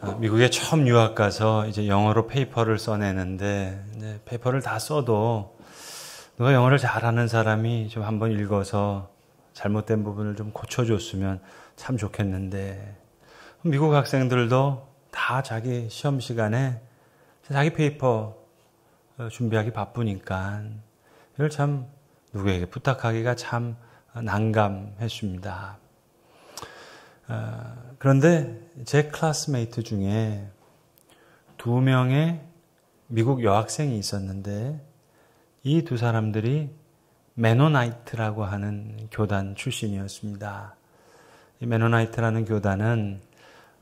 아, 미국에 처음 유학 가서 이제 영어로 페이퍼를 써내는데 페이퍼를 다 써도 누가 영어를 잘하는 사람이 좀 한번 읽어서 잘못된 부분을 좀 고쳐줬으면 참 좋겠는데 미국 학생들도 다 자기 시험 시간에 자기 페이퍼 어, 준비하기 바쁘니까 이걸 참 누구에게 부탁하기가 참 난감했습니다. 아, 그런데 제 클래스메이트 중에 두 명의 미국 여학생이 있었는데 이 두 사람들이 메노나이트라고 하는 교단 출신이었습니다. 이 메노나이트라는 교단은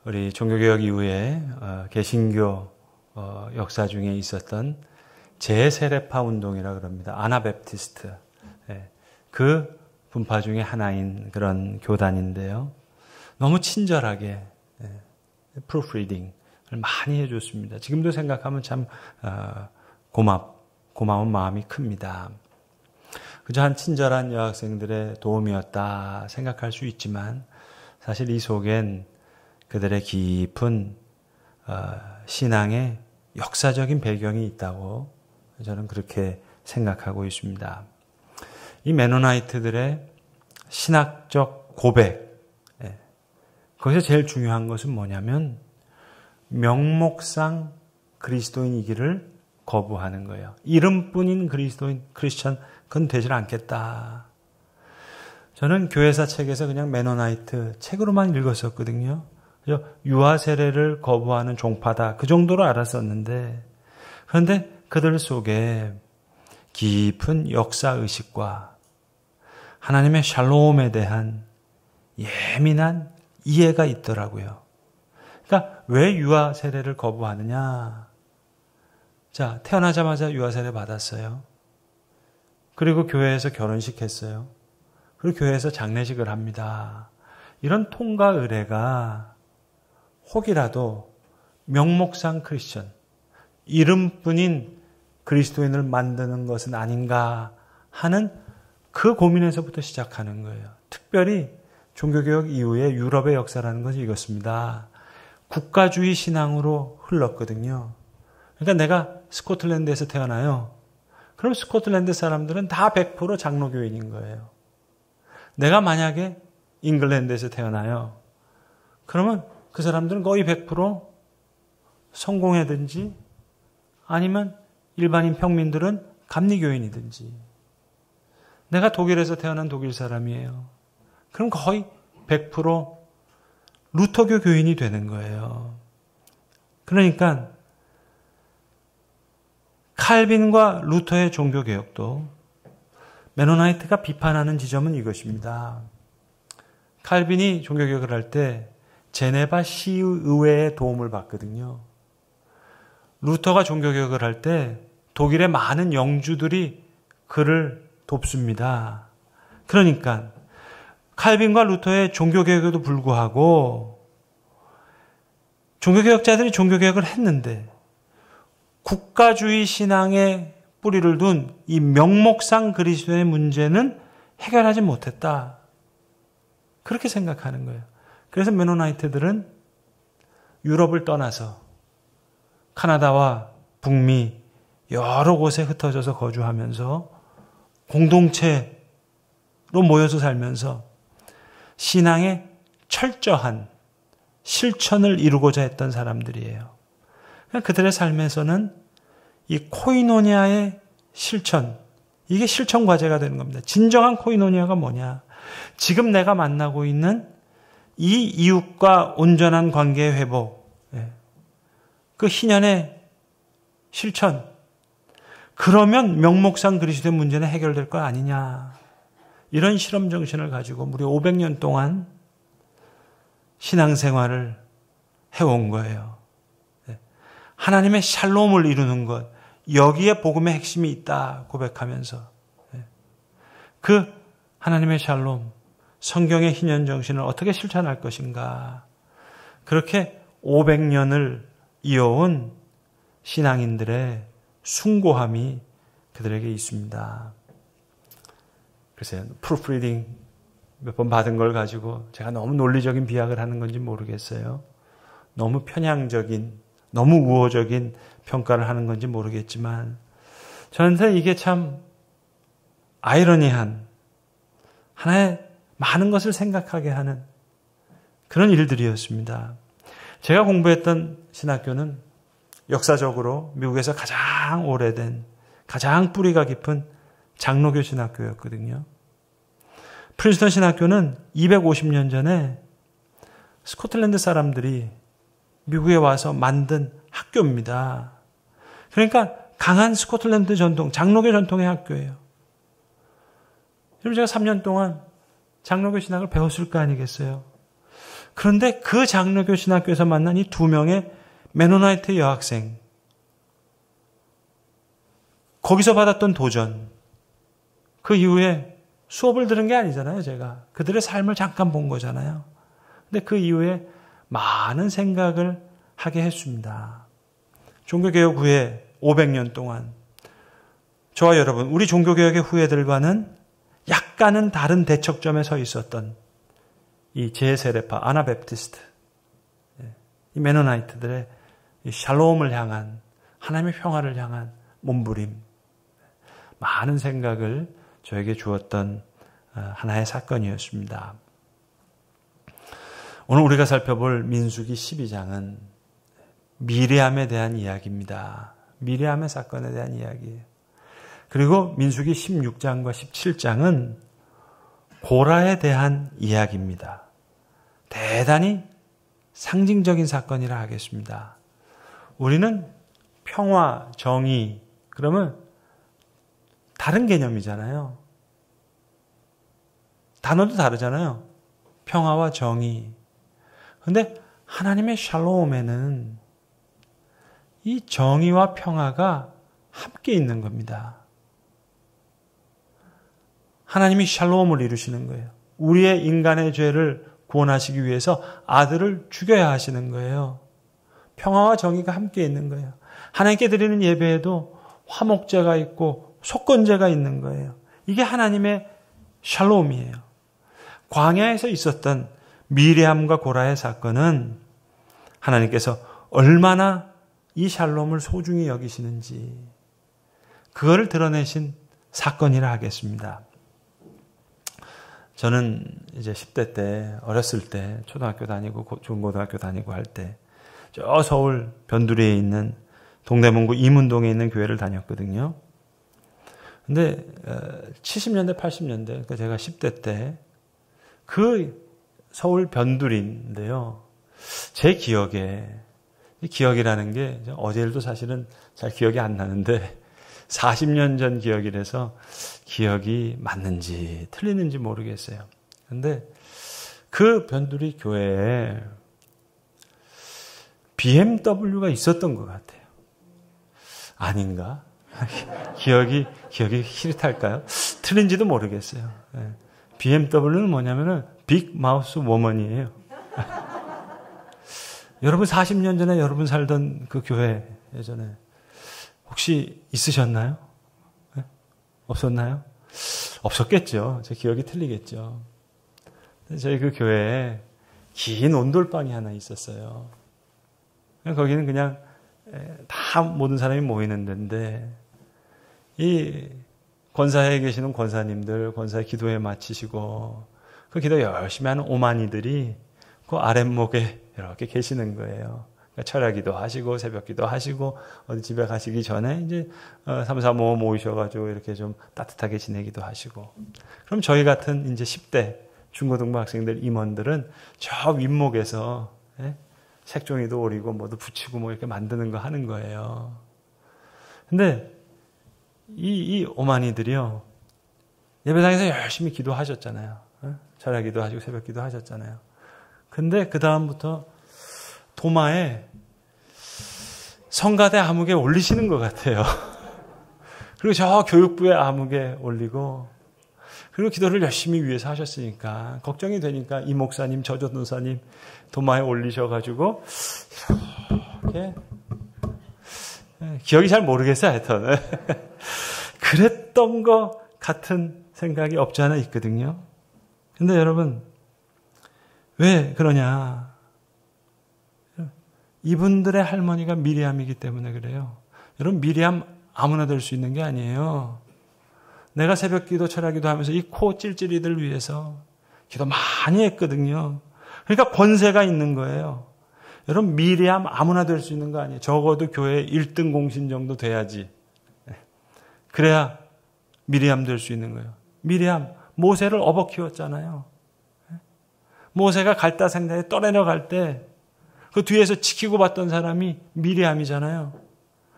우리 종교개혁 이후에 어, 개신교 어, 역사 중에 있었던 제세례파 운동이라 그럽니다. 아나베티스트그 예, 분파 중의 하나인 그런 교단인데요. 너무 친절하게 프로프리딩을 예, 많이 해줬습니다. 지금도 생각하면 참 어, 고맙 고마운 마음이 큽니다. 그저 한 친절한 여학생들의 도움이었다 생각할 수 있지만 사실 이 속엔 그들의 깊은 어, 신앙의 역사적인 배경이 있다고 저는 그렇게 생각하고 있습니다. 이 메노나이트들의 신학적 고백 거기서 제일 중요한 것은 뭐냐면 명목상 그리스도인이기를 거부하는 거예요. 이름뿐인 그리스도인, 크리스천, 그건 되질 않겠다. 저는 교회사 책에서 그냥 매너나이트 책으로만 읽었었거든요. 유아 세례를 거부하는 종파다. 그 정도로 알았었는데, 그런데 그들 속에 깊은 역사 의식과 하나님의 샬롬에 대한 예민한 이해가 있더라고요. 그러니까 왜 유아 세례를 거부하느냐? 자, 태어나자마자 유아 세례 받았어요. 그리고 교회에서 결혼식 했어요. 그리고 교회에서 장례식을 합니다. 이런 통과 의례가 혹이라도 명목상 크리스천, 이름뿐인 그리스도인을 만드는 것은 아닌가 하는 그 고민에서부터 시작하는 거예요. 특별히 종교개혁 이후에 유럽의 역사라는 것이 이것입니다. 국가주의 신앙으로 흘렀거든요. 그러니까 내가 스코틀랜드에서 태어나요. 그럼 스코틀랜드 사람들은 다 100% 장로교인인 거예요. 내가 만약에 잉글랜드에서 태어나요. 그러면 그 사람들은 거의 100%성공해든지 아니면 일반인 평민들은 감리교인이든지 내가 독일에서 태어난 독일 사람이에요. 그럼 거의 100% 루터교 교인이 되는 거예요. 그러니까 칼빈과 루터의 종교 개혁도 메노나이트가 비판하는 지점은 이것입니다. 칼빈이 종교 개혁을 할 때 제네바 시의회의 도움을 받거든요. 루터가 종교 개혁을 할 때 독일의 많은 영주들이 그를 돕습니다. 그러니까 칼빈과 루터의 종교개혁에도 불구하고 종교개혁자들이 종교개혁을 했는데 국가주의 신앙의 뿌리를 둔 이 명목상 그리스도의 문제는 해결하지 못했다. 그렇게 생각하는 거예요. 그래서 메노나이트들은 유럽을 떠나서 카나다와 북미 여러 곳에 흩어져서 거주하면서 공동체로 모여서 살면서 신앙의 철저한 실천을 이루고자 했던 사람들이에요. 그러니까 그들의 삶에서는 이 코이노니아의 실천, 이게 실천 과제가 되는 겁니다. 진정한 코이노니아가 뭐냐? 지금 내가 만나고 있는 이 이웃과 온전한 관계 의 회복, 예. 그 희년의 실천, 그러면 명목상 그리스도의 문제는 해결될 거 아니냐. 이런 실험 정신을 가지고 무려 500년 동안 신앙생활을 해온 거예요. 예. 하나님의 샬롬을 이루는 것, 여기에 복음의 핵심이 있다 고백하면서 예. 그 하나님의 샬롬, 성경의 희년 정신을 어떻게 실천할 것인가. 그렇게 500년을 이어온 신앙인들의 숭고함이 그들에게 있습니다. 글쎄 프로프리딩 몇 번 받은 걸 가지고 제가 너무 논리적인 비약을 하는 건지 모르겠어요. 너무 편향적인, 너무 우호적인 평가를 하는 건지 모르겠지만 저한테 이게 참 아이러니한 하나의 많은 것을 생각하게 하는 그런 일들이었습니다. 제가 공부했던 신학교는 역사적으로 미국에서 가장 오래된 가장 뿌리가 깊은 장로교 신학교였거든요. 프린스턴 신학교는 250년 전에 스코틀랜드 사람들이 미국에 와서 만든 학교입니다. 그러니까 강한 스코틀랜드 전통, 장로교 전통의 학교예요. 그럼 제가 3년 동안 장로교 신학을 배웠을 거 아니겠어요? 그런데 그 장로교 신학교에서 만난 이 두 명의 메노나이트 여학생, 거기서 받았던 도전, 그 이후에 수업을 들은 게 아니잖아요, 제가. 그들의 삶을 잠깐 본 거잖아요. 근데 그 이후에 많은 생각을 하게 했습니다. 종교개혁 후에 500년 동안 저와 여러분, 우리 종교개혁의 후예들과는 약간은 다른 대척점에 서 있었던 이제세레파 아나베프티스트, 이 메노나이트들의 샬롬을 향한 하나님의 평화를 향한 몸부림, 많은 생각을 저에게 주었던 어, 하나의 사건이었습니다. 오늘 우리가 살펴볼 민수기 12장은 미래함에 대한 이야기입니다. 미래함의 사건에 대한 이야기예요. 그리고 민수기 16장과 17장은 고라에 대한 이야기입니다. 대단히 상징적인 사건이라 하겠습니다. 우리는 평화, 정의, 그러면 다른 개념이잖아요. 단어도 다르잖아요. 평화와 정의. 근데 하나님의 샬롬에는 이 정의와 평화가 함께 있는 겁니다. 하나님이 샬롬을 이루시는 거예요. 우리의 인간의 죄를 구원하시기 위해서 아들을 죽여야 하시는 거예요. 평화와 정의가 함께 있는 거예요. 하나님께 드리는 예배에도 화목제가 있고 속건제가 있는 거예요. 이게 하나님의 샬롬이에요. 광야에서 있었던 미래함과 고라의 사건은 하나님께서 얼마나 이 샬롬을 소중히 여기시는지 그거를 드러내신 사건이라 하겠습니다. 저는 이제 10대 때 어렸을 때 초등학교 다니고 중고등학교 다니고 할 때 저 서울 변두리에 있는 동대문구 이문동에 있는 교회를 다녔거든요. 근데 70년대, 어, 80년대, 그러니까 제가 10대 때 그 서울 변두리인데요. 제 기억에 기억이라는 게 어제 일도 사실은 잘 기억이 안 나는데 40년 전 기억이라서 기억이 맞는지 틀리는지 모르겠어요. 근데 그 변두리 교회에 BMW가 있었던 것 같아요. 아닌가? 기억이, 기억이 흐릿할까요? 틀린지도 모르겠어요. 예. BMW는 뭐냐면은 빅 마우스 워먼이에요. 여러분 40년 전에 여러분 살던 그 교회 예전에 혹시 있으셨나요? 네? 없었나요? 없었겠죠. 제 기억이 틀리겠죠. 저희 그 교회에 긴 온돌방이 하나 있었어요. 거기는 그냥 예, 다 모든 사람이 모이는 데인데 이 권사에 계시는 권사님들, 권사의 기도에 마치시고, 그 기도 열심히 하는 오만이들이 그 아랫목에 이렇게 계시는 거예요. 그러니 철야기도 하시고, 새벽기도 하시고, 어디 집에 가시기 전에 이제 3, 4, 5 모이셔가지고 이렇게 좀 따뜻하게 지내기도 하시고. 그럼 저희 같은 이제 10대 중고등부 학생들 임원들은 저 윗목에서 예? 색종이도 오리고 뭐도 붙이고 뭐 이렇게 만드는 거 하는 거예요. 근데 이, 이 오만이들이요. 예배당에서 열심히 기도하셨잖아요. 절야 기도하시고 새벽 기도하셨잖아요. 근데 그 다음부터 도마에 성가대 암흑에 올리시는 것 같아요. 그리고 저 교육부의 암흑에 올리고 그리고 기도를 열심히 위해서 하셨으니까 걱정이 되니까 이 목사님 저조도사님 도마에 올리셔가지고 이렇게 예, 기억이 잘 모르겠어요 하여튼 그랬던 것 같은 생각이 없지 않아 있거든요. 근데 여러분, 왜 그러냐? 이분들의 할머니가 미리암이기 때문에 그래요. 여러분, 미리암 아무나 될 수 있는 게 아니에요. 내가 새벽 기도, 철학 기도 하면서 이 코 찔찔이들 위해서 기도 많이 했거든요. 그러니까 권세가 있는 거예요. 여러분, 미리암 아무나 될 수 있는 거 아니에요. 적어도 교회 1등 공신 정도 돼야지. 그래야 미리암 될 수 있는 거예요. 미리암 모세를 업어 키웠잖아요. 모세가 갈다생다에 떠내려갈 때 그 뒤에서 지키고 봤던 사람이 미리암이잖아요.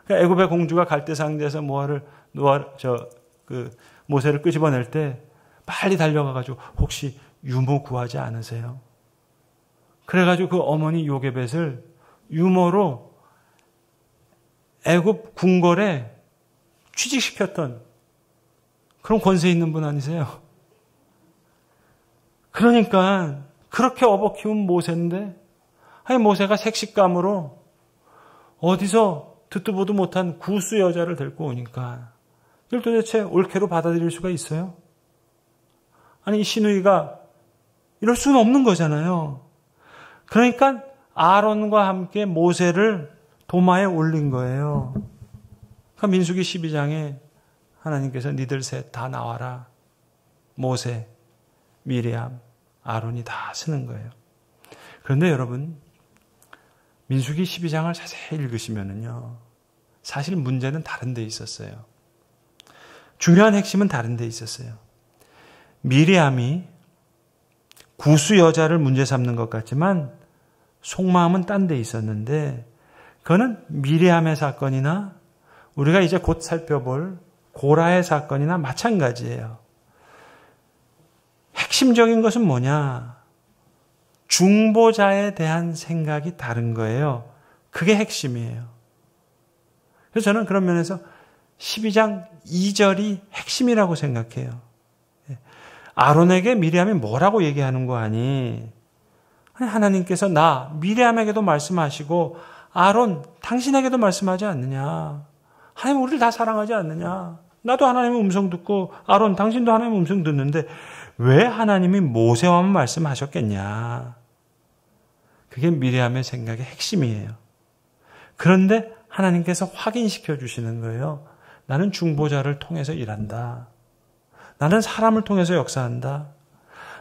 그러니까 애굽의 공주가 갈대상대에서 모아를 노아 저그 모세를 끄집어낼 때 빨리 달려가 가지고 혹시 유모 구하지 않으세요? 그래 가지고 그 어머니 요괴벳을 유모로 애굽 궁궐에 취직시켰던 그런 권세 있는 분 아니세요? 그러니까 그렇게 업어 키운 모세인데 아니 모세가 색식감으로 어디서 듣도 보도 못한 구수 여자를 데리고 오니까 이걸 도대체 올케로 받아들일 수가 있어요? 아니 이시누이가 이럴 수는 없는 거잖아요. 그러니까 아론과 함께 모세를 도마에 올린 거예요. 그 민수기 12장에 하나님께서 니들 셋 다 나와라. 모세, 미리암, 아론이 다 쓰는 거예요. 그런데 여러분, 민수기 12장을 자세히 읽으시면은요, 사실 문제는 다른 데 있었어요. 중요한 핵심은 다른 데 있었어요. 미리암이 구수 여자를 문제 삼는 것 같지만 속마음은 딴 데 있었는데 그거는 미리암의 사건이나 우리가 이제 곧 살펴볼 고라의 사건이나 마찬가지예요. 핵심적인 것은 뭐냐? 중보자에 대한 생각이 다른 거예요. 그게 핵심이에요. 그래서 저는 그런 면에서 12장 2절이 핵심이라고 생각해요. 예. 아론에게 미리암이 뭐라고 얘기하는 거 아니? 하나님께서 나 미리암에게도 말씀하시고 아론 당신에게도 말씀하지 않느냐? 하나님 우리를 다 사랑하지 않느냐? 나도 하나님의 음성 듣고 아론 당신도 하나님의 음성 듣는데 왜 하나님이 모세와만 말씀하셨겠냐? 그게 미래함의 생각의 핵심이에요. 그런데 하나님께서 확인시켜 주시는 거예요. 나는 중보자를 통해서 일한다. 나는 사람을 통해서 역사한다.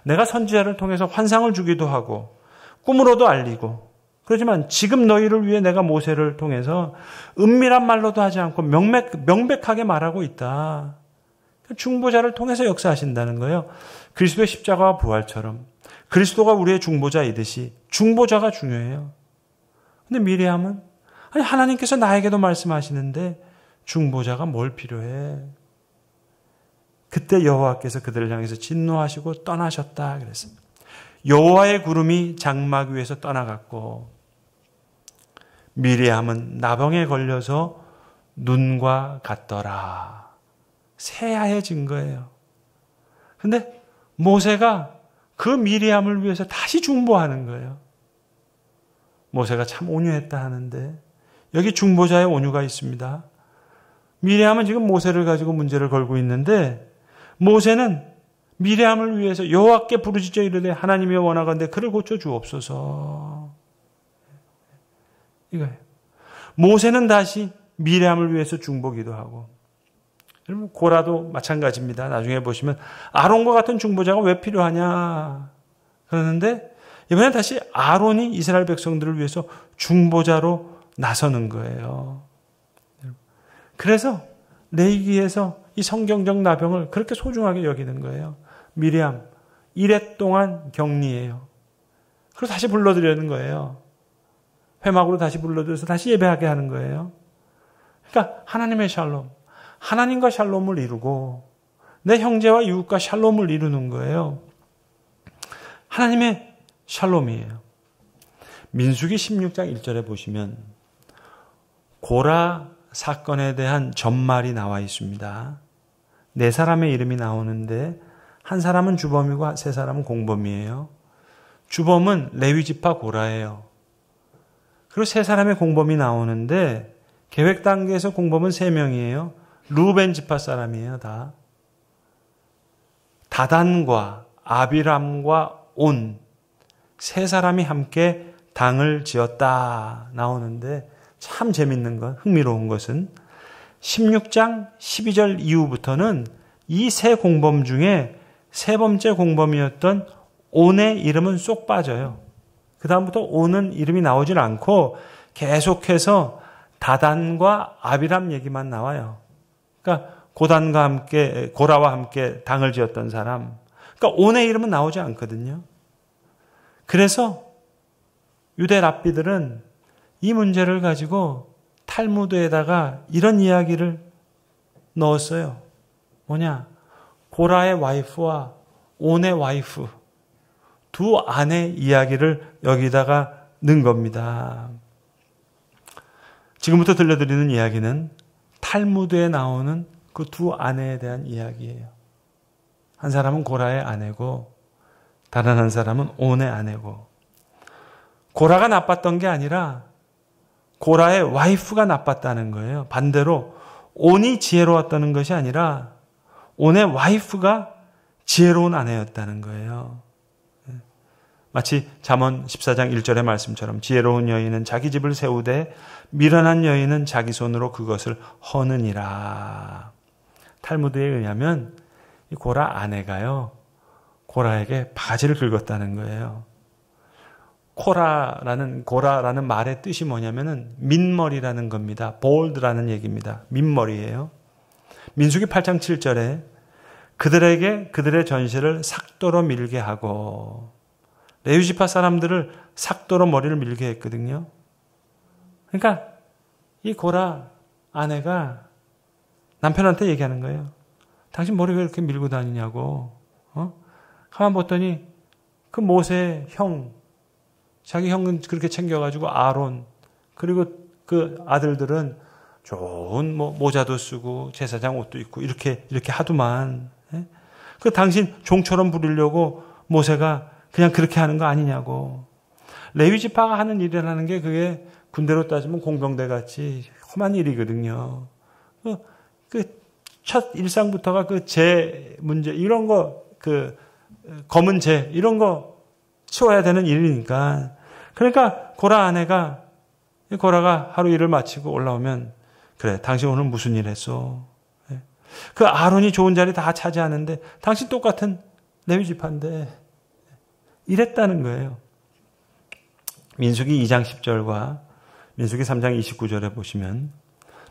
내가 선지자를 통해서 환상을 주기도 하고 꿈으로도 알리고 그렇지만 지금 너희를 위해 내가 모세를 통해서 은밀한 말로도 하지 않고 명백, 명백하게 말하고 있다. 그러니까 중보자를 통해서 역사하신다는 거예요. 그리스도의 십자가와 부활처럼 그리스도가 우리의 중보자이듯이 중보자가 중요해요. 근데 미리함은 아니 하나님께서 나에게도 말씀하시는데 중보자가 뭘 필요해? 그때 여호와께서 그들을 향해서 진노하시고 떠나셨다 그랬습니다. 여호와의 구름이 장막 위에서 떠나갔고 미리암은 나병에 걸려서 눈과 같더라. 새하해진 거예요. 근데 모세가 그미리암을 위해서 다시 중보하는 거예요. 모세가 참 온유했다 하는데 여기 중보자의 온유가 있습니다. 미리암은 지금 모세를 가지고 문제를 걸고 있는데 모세는 미리암을 위해서 여호와께 부르짖어 이르되 하나님의 원하건대 그를 고쳐 주옵소서. 이거예요. 모세는 다시 미래함을 위해서 중보기도 하고 여러분 고라도 마찬가지입니다. 나중에 보시면 아론과 같은 중보자가 왜 필요하냐 그러는데 이번에 다시 아론이 이스라엘 백성들을 위해서 중보자로 나서는 거예요. 그래서 레이기에서 이 성경적 나병을 그렇게 소중하게 여기는 거예요. 미래함 이랫 동안 격리예요. 그리고 다시 불러드리는 거예요. 회막으로 다시 불러들여서 다시 예배하게 하는 거예요. 그러니까 하나님의 샬롬, 하나님과 샬롬을 이루고 내 형제와 이웃과 샬롬을 이루는 거예요. 하나님의 샬롬이에요. 민수기 16장 1절에 보시면 고라 사건에 대한 전말이 나와 있습니다. 네 사람의 이름이 나오는데 한 사람은 주범이고 세 사람은 공범이에요. 주범은 레위 지파 고라예요. 그리고 세 사람의 공범이 나오는데 계획 단계에서 공범은 세 명이에요. 루벤 지파 사람이에요, 다. 다단과 아비람과 온 세 사람이 함께 당을 지었다 나오는데 참 재밌는 건 흥미로운 것은 16장 12절 이후부터는 이 세 공범 중에 세 번째 공범이었던 온의 이름은 쏙 빠져요. 그 다음부터 오는 이름이 나오질 않고 계속해서 다단과 아비람 얘기만 나와요. 그러니까 고단과 함께 고라와 함께 당을 지었던 사람. 그러니까 온의 이름은 나오지 않거든요. 그래서 유대 랍비들은 이 문제를 가지고 탈무드에다가 이런 이야기를 넣었어요. 뭐냐? 고라의 와이프와 온의 와이프. 두 아내 이야기를 여기다가 넣은 겁니다. 지금부터 들려드리는 이야기는 탈무드에 나오는 그 두 아내에 대한 이야기예요. 한 사람은 고라의 아내고 다른 한 사람은 온의 아내고 고라가 나빴던 게 아니라 고라의 와이프가 나빴다는 거예요. 반대로 온이 지혜로웠다는 것이 아니라 온의 와이프가 지혜로운 아내였다는 거예요. 마치 잠언 14장 1절의 말씀처럼 지혜로운 여인은 자기 집을 세우되 미련한 여인은 자기 손으로 그것을 허느니라. 탈무드에 의하면 이 고라 아내가요. 고라에게 바지를 긁었다는 거예요. 코라라는 고라라는 말의 뜻이 뭐냐면은 민머리라는 겁니다. 볼드라는 얘기입니다. 민머리예요. 민수기 8장 7절에 그들에게 그들의 전시를 삭도로 밀게 하고 에유지파 사람들을 삭도로 머리를 밀게 했거든요. 그러니까 이 고라 아내가 남편한테 얘기하는 거예요. 당신 머리 왜 이렇게 밀고 다니냐고. 어? 가만 보더니 그 모세 형, 자기 형은 그렇게 챙겨가지고 아론 그리고 그 아들들은 좋은 뭐 모자도 쓰고 제사장 옷도 입고 이렇게 이렇게 하더만. 예? 그 당신 종처럼 부리려고 모세가 그냥 그렇게 하는 거 아니냐고. 레위 지파가 하는 일이라는 게 그게 군대로 따지면 공병대 같이 험한 일이거든요. 그, 그, 첫 일상부터가 그 제 문제, 이런 거, 그, 검은 재, 이런 거 치워야 되는 일이니까. 그러니까 고라 아내가, 고라가 하루 일을 마치고 올라오면, 그래, 당신 오늘 무슨 일 했어? 예. 그 아론이 좋은 자리 다 차지하는데, 당신 똑같은 레위지파인데, 이랬다는 거예요. 민숙이 2장 10절과 민숙이 3장 29절에 보시면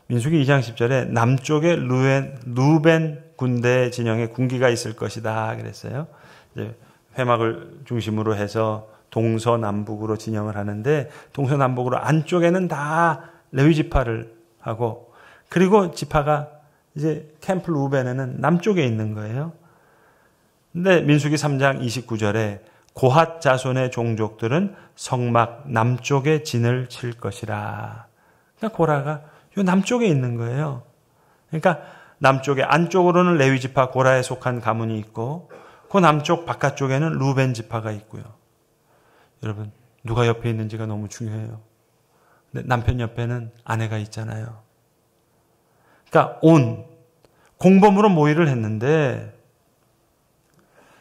민숙이 2장 10절에 남쪽에 루엔, 루벤 군대 진영에 군기가 있을 것이다 그랬어요. 이제 회막을 중심으로 해서 동서남북으로 진영을 하는데 동서남북으로 안쪽에는 다 레위 지파를 하고 그리고 지파가 이제 캠프 루벤에는 남쪽에 있는 거예요. 근데 민숙이 3장 29절에 고핫 자손의 종족들은 성막 남쪽에 진을 칠 것이라. 그러니까 고라가 요 남쪽에 있는 거예요. 그러니까 남쪽에 안쪽으로는 레위 지파 고라에 속한 가문이 있고 그 남쪽 바깥쪽에는 루벤 지파가 있고요. 여러분 누가 옆에 있는지가 너무 중요해요. 남편 옆에는 아내가 있잖아요. 그러니까 온 공범으로 모의를 했는데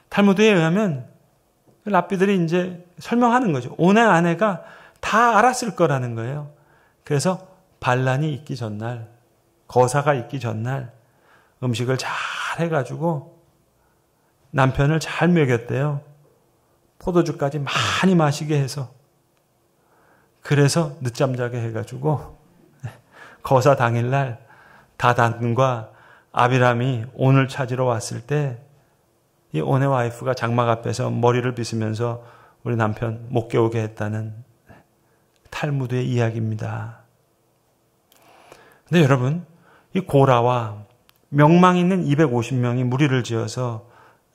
탈무드에 의하면 랍비들이 이제 설명하는 거죠. 온의 아내가 다 알았을 거라는 거예요. 그래서 반란이 있기 전날, 거사가 있기 전날 음식을 잘 해가지고 남편을 잘 먹였대요. 포도주까지 많이 마시게 해서 그래서 늦잠 자게 해가지고 거사 당일날 다단과 아비람이 오늘 찾으러 왔을 때이 온의 와이프가 장막 앞에서 머리를 빗으면서 우리 남편 못 깨우게 했다는 탈무드의 이야기입니다. 근데 여러분, 이 고라와 명망 있는 250명이 무리를 지어서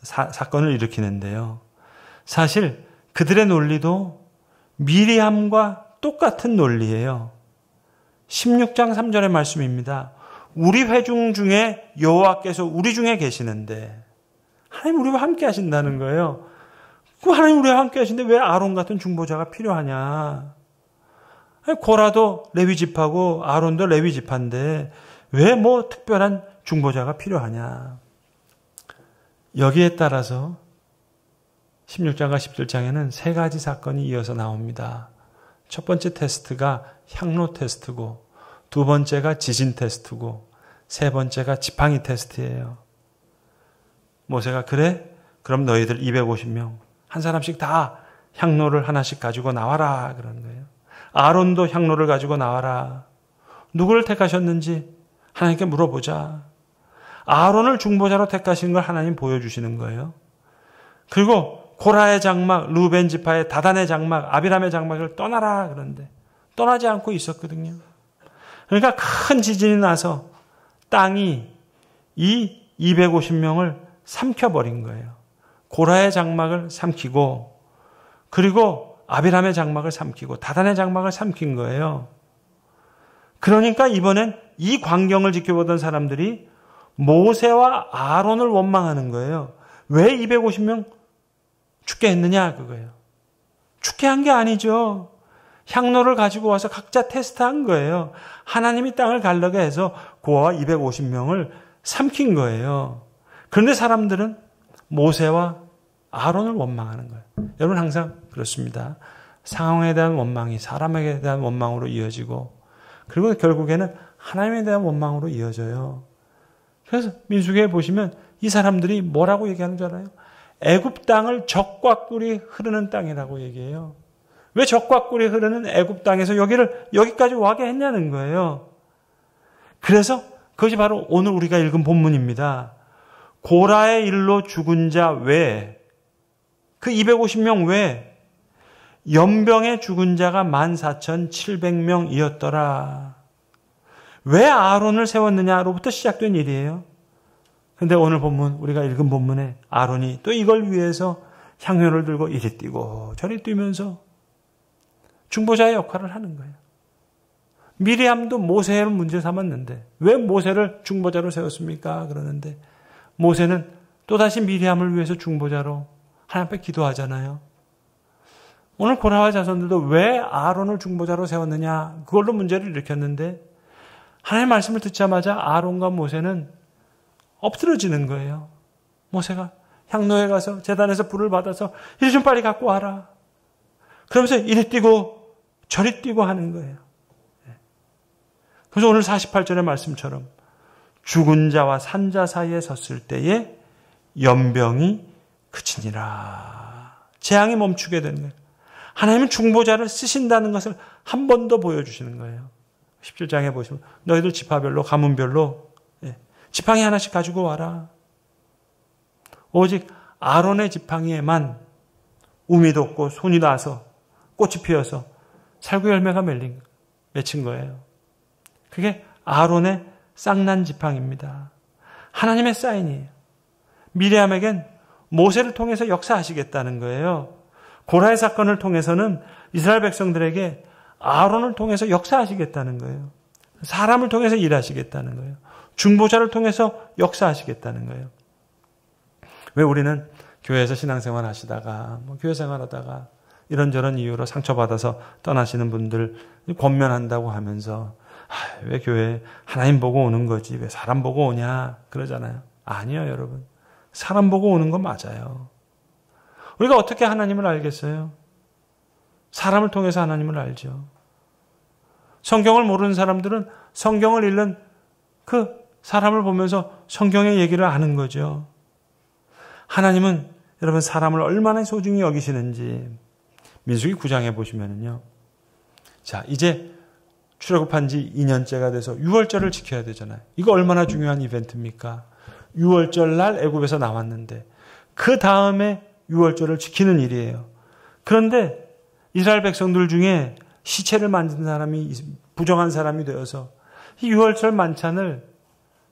사, 건을 일으키는데요. 사실 그들의 논리도 미리함과 똑같은 논리예요. 16장 3절의 말씀입니다. 우리 회중 중에 여호와께서 우리 중에 계시는데 하나님 우리와 함께 하신다는 거예요. 그 하나님 우리와 함께 하신데 왜 아론 같은 중보자가 필요하냐? 고라도 레위 집하고 아론도 레위 집한데 왜 뭐 특별한 중보자가 필요하냐? 여기에 따라서 16장과 17장에는 세 가지 사건이 이어서 나옵니다. 첫 번째 테스트가 향로 테스트고, 두 번째가 지진 테스트고, 세 번째가 지팡이 테스트예요. 모세가 그래? 그럼 너희들 250명 한 사람씩 다 향로를 하나씩 가지고 나와라 그런 거예요. 아론도 향로를 가지고 나와라. 누구를 택하셨는지 하나님께 물어보자. 아론을 중보자로 택하신 걸 하나님 보여주시는 거예요. 그리고 고라의 장막, 루벤 지파의 다단의 장막, 아비람의 장막을 떠나라 그런데 떠나지 않고 있었거든요. 그러니까 큰 지진이 나서 땅이 이 250명을 삼켜버린 거예요. 고라의 장막을 삼키고, 그리고 아비람의 장막을 삼키고, 다단의 장막을 삼킨 거예요. 그러니까 이번엔 이 광경을 지켜보던 사람들이 모세와 아론을 원망하는 거예요. 왜 250명 죽게 했느냐, 그거예요. 죽게 한 게 아니죠. 향로를 가지고 와서 각자 테스트한 거예요. 하나님이 땅을 갈라게 해서 고아 250명을 삼킨 거예요. 그런데 사람들은 모세와 아론을 원망하는 거예요. 여러분 항상 그렇습니다. 상황에 대한 원망이 사람에게 대한 원망으로 이어지고 그리고 결국에는 하나님에 대한 원망으로 이어져요. 그래서 민수기에 보시면 이 사람들이 뭐라고 얘기하는 줄 알아요? 애굽 땅을 적과 꿀이 흐르는 땅이라고 얘기해요. 왜 적과 꿀이 흐르는 애굽 땅에서 여기를 여기까지 와게 했냐는 거예요. 그래서 그것이 바로 오늘 우리가 읽은 본문입니다. 고라의 일로 죽은 자 외에 그 250명 외에 연병에 죽은 자가 14,700명이었더라. 왜 아론을 세웠느냐로부터 시작된 일이에요. 근데 오늘 본문 우리가 읽은 본문에 아론이 또 이걸 위해서 향유을 들고 이리 뛰고 저리 뛰면서 중보자의 역할을 하는 거예요. 미리암도 모세를 문제 삼았는데 왜 모세를 중보자로 세웠습니까? 그러는데 모세는 또다시 미리암을 위해서 중보자로 하나님 앞에 기도하잖아요. 오늘 고라와 자손들도 왜 아론을 중보자로 세웠느냐 그걸로 문제를 일으켰는데 하나님의 말씀을 듣자마자 아론과 모세는 엎드러지는 거예요. 모세가 향로에 가서 재단에서 불을 받아서 이리 좀 빨리 갖고 와라. 그러면서 이리 뛰고 저리 뛰고 하는 거예요. 예. 그래서 오늘 48절의 말씀처럼 죽은 자와 산 자 사이에 섰을 때에 연병이 그치니라. 재앙이 멈추게 되는 하나님은 중보자를 쓰신다는 것을 한 번 더 보여주시는 거예요. 17장에 보시면 너희들 지파별로 가문별로 예, 지팡이 하나씩 가지고 와라. 오직 아론의 지팡이에만 우미 돋고 손이 나서 꽃이 피어서 살구 열매가 맺힌 거예요. 그게 아론의 쌍난 지팡입니다. 하나님의 사인이에요. 미리암에겐 모세를 통해서 역사하시겠다는 거예요. 고라의 사건을 통해서는 이스라엘 백성들에게 아론을 통해서 역사하시겠다는 거예요. 사람을 통해서 일하시겠다는 거예요. 중보자를 통해서 역사하시겠다는 거예요. 왜 우리는 교회에서 신앙생활 하시다가 뭐 교회 생활하다가 이런저런 이유로 상처받아서 떠나시는 분들 권면한다고 하면서 아, 왜 교회 하나님 보고 오는 거지? 왜 사람 보고 오냐? 그러잖아요. 아니요, 여러분. 사람 보고 오는 거 맞아요. 우리가 어떻게 하나님을 알겠어요? 사람을 통해서 하나님을 알죠. 성경을 모르는 사람들은 성경을 읽는 그 사람을 보면서 성경의 얘기를 아는 거죠. 하나님은 여러분 사람을 얼마나 소중히 여기시는지 민수기 9장에 보시면은요. 자, 이제 출애굽한 지 2년째가 돼서 6월절을 지켜야 되잖아요. 이거 얼마나 중요한 이벤트입니까? 6월절 날 애굽에서 나왔는데 그 다음에 6월절을 지키는 일이에요. 그런데 이스라엘 백성들 중에 시체를 만든 사람이 부정한 사람이 되어서 이 6월절 만찬을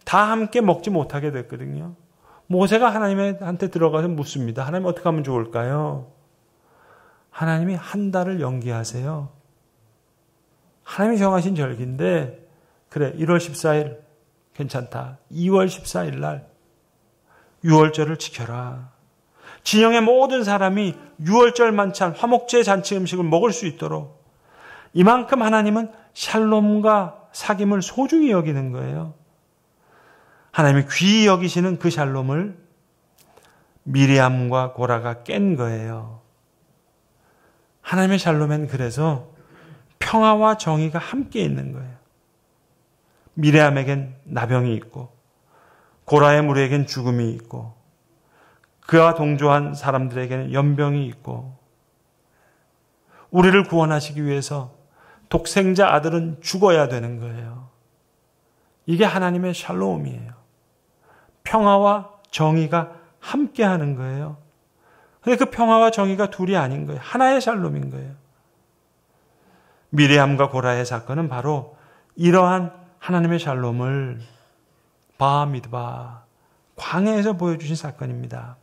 다 함께 먹지 못하게 됐거든요. 모세가 하나님한테 들어가서 묻습니다. 하나님 어떻게 하면 좋을까요? 하나님이 한 달을 연기하세요. 하나님이 정하신 절기인데 그래 1월 14일 괜찮다. 2월 14일 날 6월절을 지켜라. 진영의 모든 사람이 6월절 만찬 화목제 잔치 음식을 먹을 수 있도록 이만큼 하나님은 샬롬과 사귐을 소중히 여기는 거예요. 하나님이 귀히 여기시는 그 샬롬을 미리암과 고라가 깬 거예요. 하나님의 샬롬엔 그래서 평화와 정의가 함께 있는 거예요. 미래함에겐 나병이 있고 고라의 무리에겐 죽음이 있고 그와 동조한 사람들에게는 연병이 있고 우리를 구원하시기 위해서 독생자 아들은 죽어야 되는 거예요. 이게 하나님의 샬롬이에요. 평화와 정의가 함께 하는 거예요. 근데 그 평화와 정의가 둘이 아닌 거예요. 하나의 샬롬인 거예요. 미래함과 고라의 사건은 바로 이러한 하나님의 샬롬을 바하미드바 광해에서 보여주신 사건입니다.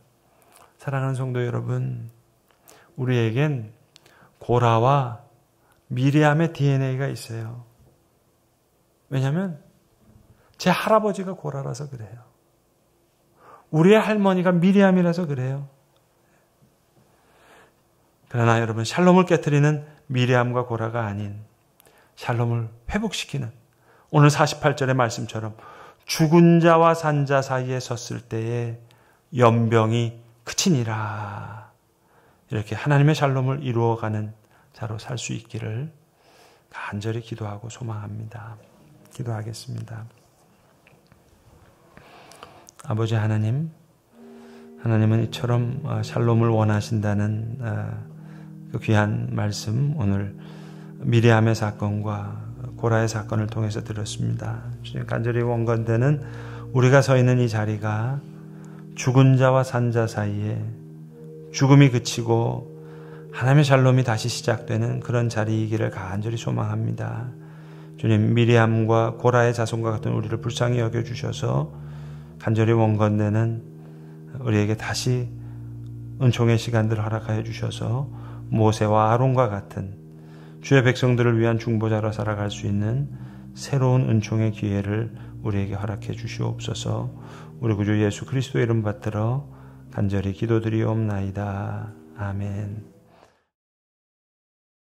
사랑하는 성도 여러분, 우리에겐 고라와 미리암의 DNA가 있어요. 왜냐하면 제 할아버지가 고라라서 그래요. 우리의 할머니가 미리암이라서 그래요. 그러나 여러분 샬롬을 깨뜨리는 미래함과 고라가 아닌 샬롬을 회복시키는 오늘 48절의 말씀처럼 죽은 자와 산 자 사이에 섰을 때에 연병이 그치니라. 이렇게 하나님의 샬롬을 이루어가는 자로 살 수 있기를 간절히 기도하고 소망합니다. 기도하겠습니다. 아버지 하나님, 하나님은 이처럼 어, 샬롬을 원하신다는 어, 그 귀한 말씀 오늘 미리암의 사건과 고라의 사건을 통해서 들었습니다. 주님 간절히 원건되는 우리가 서 있는 이 자리가 죽은 자와 산 자 사이에 죽음이 그치고 하나님의 샬롬이 다시 시작되는 그런 자리이기를 간절히 소망합니다. 주님 미리암과 고라의 자손과 같은 우리를 불쌍히 여겨 주셔서 간절히 원건되는 우리에게 다시 은총의 시간들을 허락하여 주셔서 모세와 아론과 같은 주의 백성들을 위한 중보자로 살아갈 수 있는 새로운 은총의 기회를 우리에게 허락해 주시옵소서 우리 구주 예수 그리스도 이름 받들어 간절히 기도드리옵나이다. 아멘.